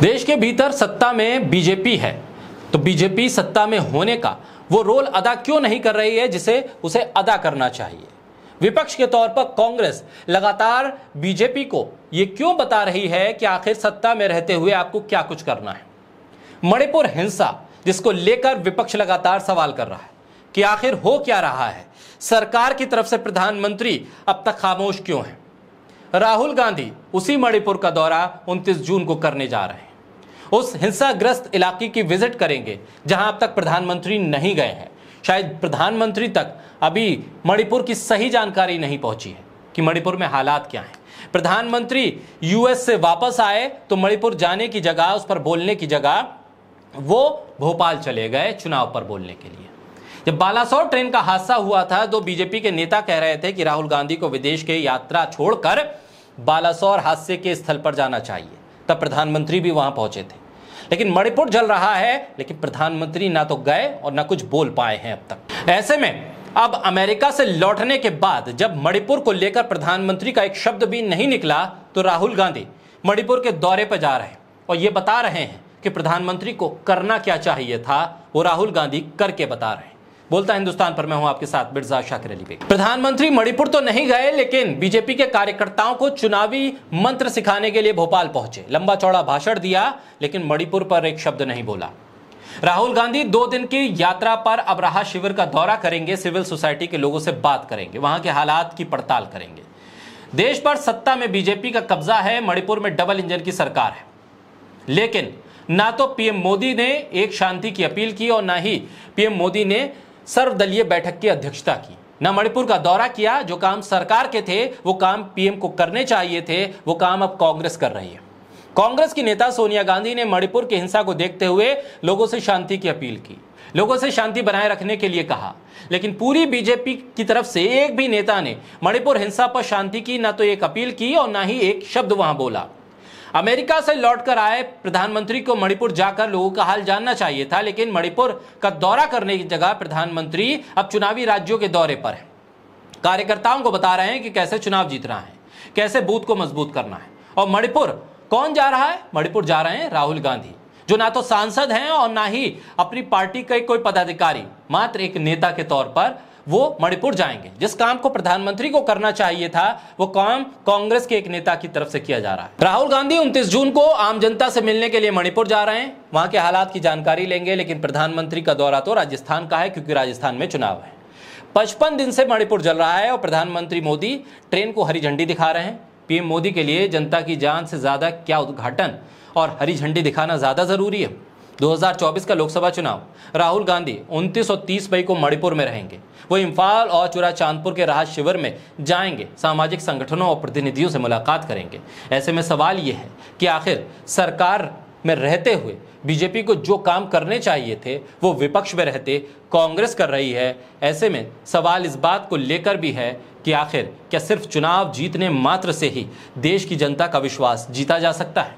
देश के भीतर सत्ता में बीजेपी है तो बीजेपी सत्ता में होने का वो रोल अदा क्यों नहीं कर रही है जिसे उसे अदा करना चाहिए विपक्ष के तौर पर कांग्रेस लगातार बीजेपी को ये क्यों बता रही है कि आखिर सत्ता में रहते हुए आपको क्या कुछ करना है मणिपुर हिंसा जिसको लेकर विपक्ष लगातार सवाल कर रहा है कि आखिर हो क्या रहा है सरकार की तरफ से प्रधानमंत्री अब तक खामोश क्यों है राहुल गांधी उसी मणिपुर का दौरा 29 जून को करने जा रहे हैं उस हिंसाग्रस्त इलाके की विजिट करेंगे जहां अब तक प्रधानमंत्री नहीं गए हैं शायद प्रधानमंत्री तक अभी मणिपुर की सही जानकारी नहीं पहुंची है कि मणिपुर में हालात क्या हैं प्रधानमंत्री यूएस से वापस आए तो मणिपुर जाने की जगह उस पर बोलने की जगह वो भोपाल चले गए चुनाव पर बोलने के लिए जब बालासोर ट्रेन का हादसा हुआ था तो बीजेपी के नेता कह रहे थे कि राहुल गांधी को विदेश के यात्रा छोड़कर बालासोर हादसे के स्थल पर जाना चाहिए तब प्रधानमंत्री भी वहां पहुंचे थे लेकिन मणिपुर जल रहा है लेकिन प्रधानमंत्री ना तो गए और ना कुछ बोल पाए हैं अब तक ऐसे में अब अमेरिका से लौटने के बाद जब मणिपुर को लेकर प्रधानमंत्री का एक शब्द भी नहीं निकला तो राहुल गांधी मणिपुर के दौरे पर जा रहे हैं और ये बता रहे हैं कि प्रधानमंत्री को करना क्या चाहिए था वो राहुल गांधी करके बता रहे हैं बोलता हिंदुस्तान पर मैं हूं आपके साथ मिर्जा शाकिर अली बेग प्रधानमंत्री मणिपुर तो नहीं गए लेकिन बीजेपी के कार्यकर्ताओं को चुनावी मंत्र सिखाने के लिए भोपाल पहुंचे लंबा चौड़ा भाषण दिया लेकिन मणिपुर पर एक शब्द नहीं बोला राहुल गांधी दो दिन की यात्रा पर अब राहत शिविर का दौरा करेंगे सिविल सोसाइटी के लोगों से बात करेंगे वहां के हालात की पड़ताल करेंगे देश पर सत्ता में बीजेपी का कब्जा है मणिपुर में डबल इंजन की सरकार है लेकिन ना तो पीएम मोदी ने एक शांति की अपील की और ना ही पीएम मोदी ने सर्वदलीय बैठक की अध्यक्षता की न मणिपुर का दौरा किया जो काम सरकार के थे वो काम पीएम को करने चाहिए थे वो काम अब कांग्रेस कर रही है कांग्रेस की नेता सोनिया गांधी ने मणिपुर की हिंसा को देखते हुए लोगों से शांति की अपील की लोगों से शांति बनाए रखने के लिए कहा लेकिन पूरी बीजेपी की तरफ से एक भी नेता ने मणिपुर हिंसा पर शांति की ना तो एक अपील की और ना ही एक शब्द वहां बोला अमेरिका से लौटकर आए प्रधानमंत्री को मणिपुर जाकर लोगों का हाल जानना चाहिए था लेकिन मणिपुर का दौरा करने की जगह प्रधानमंत्री अब चुनावी राज्यों के दौरे पर है कार्यकर्ताओं को बता रहे हैं कि कैसे चुनाव जीतना है कैसे बूथ को मजबूत करना है और मणिपुर कौन जा रहा है मणिपुर जा रहे हैं राहुल गांधी जो ना तो सांसद हैं और ना ही अपनी पार्टी के कोई पदाधिकारी मात्र एक नेता के तौर पर वो मणिपुर जाएंगे जिस काम को प्रधानमंत्री को करना चाहिए था वो काम कांग्रेस के एक नेता की तरफ से किया जा रहा है राहुल गांधी उनतीस जून को आम जनता से मिलने के लिए मणिपुर जा रहे हैं वहां के हालात की जानकारी लेंगे लेकिन प्रधानमंत्री का दौरा तो राजस्थान का है क्योंकि राजस्थान में चुनाव है पचपन दिन से मणिपुर जल रहा है और प्रधानमंत्री मोदी ट्रेन को हरी झंडी दिखा रहे हैं पीएम मोदी के लिए जनता की जान से ज्यादा क्या उद्घाटन और हरी झंडी दिखाना ज्यादा जरूरी है 2024 का लोकसभा चुनाव राहुल गांधी 29 और 30 मई को मणिपुर में रहेंगे वो इम्फाल और चुरा चांदपुर के राहत शिविर में जाएंगे सामाजिक संगठनों और प्रतिनिधियों से मुलाकात करेंगे ऐसे में सवाल ये है कि आखिर सरकार में रहते हुए बीजेपी को जो काम करने चाहिए थे वो विपक्ष में रहते कांग्रेस कर रही है ऐसे में सवाल इस बात को लेकर भी है कि आखिर क्या सिर्फ चुनाव जीतने मात्र से ही देश की जनता का विश्वास जीता जा सकता है